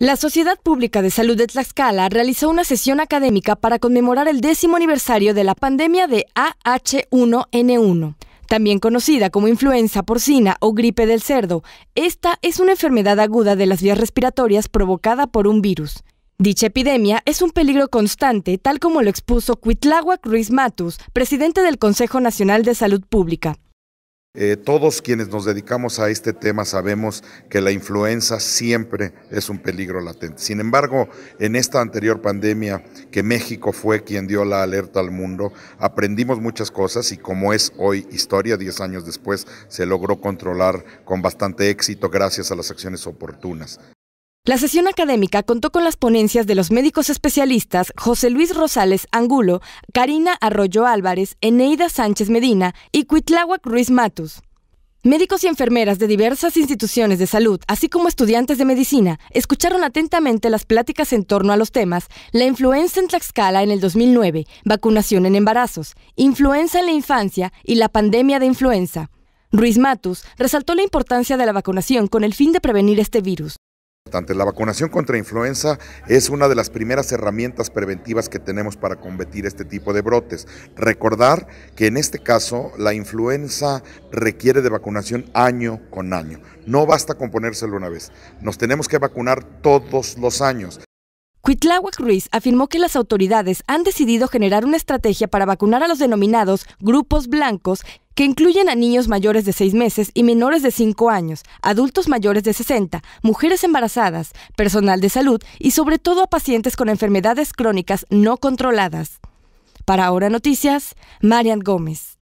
La Sociedad Pública de Salud de Tlaxcala realizó una sesión académica para conmemorar el décimo aniversario de la pandemia de AH1N1. También conocida como influenza porcina o gripe del cerdo, esta es una enfermedad aguda de las vías respiratorias provocada por un virus. Dicha epidemia es un peligro constante, tal como lo expuso Cuitláhuac Ruiz Matus, presidente del Consejo Nacional de Salud Pública. Eh, todos quienes nos dedicamos a este tema sabemos que la influenza siempre es un peligro latente. Sin embargo, en esta anterior pandemia, que México fue quien dio la alerta al mundo, aprendimos muchas cosas y como es hoy historia, 10 años después, se logró controlar con bastante éxito gracias a las acciones oportunas. La sesión académica contó con las ponencias de los médicos especialistas José Luis Rosales Angulo, Karina Arroyo Álvarez, Eneida Sánchez Medina y Cuitláhuac Ruiz Matus. Médicos y enfermeras de diversas instituciones de salud, así como estudiantes de medicina, escucharon atentamente las pláticas en torno a los temas la influenza en Tlaxcala en el 2009, vacunación en embarazos, influenza en la infancia y la pandemia de influenza. Ruiz Matus resaltó la importancia de la vacunación con el fin de prevenir este virus. La vacunación contra influenza es una de las primeras herramientas preventivas que tenemos para combatir este tipo de brotes. Recordar que en este caso la influenza requiere de vacunación año con año. No basta con ponérselo una vez. Nos tenemos que vacunar todos los años. Cuitláhuac Ruiz afirmó que las autoridades han decidido generar una estrategia para vacunar a los denominados grupos blancos que incluyen a niños mayores de 6 meses y menores de 5 años, adultos mayores de 60, mujeres embarazadas, personal de salud y sobre todo a pacientes con enfermedades crónicas no controladas. Para Ahora Noticias, Marian Gómez.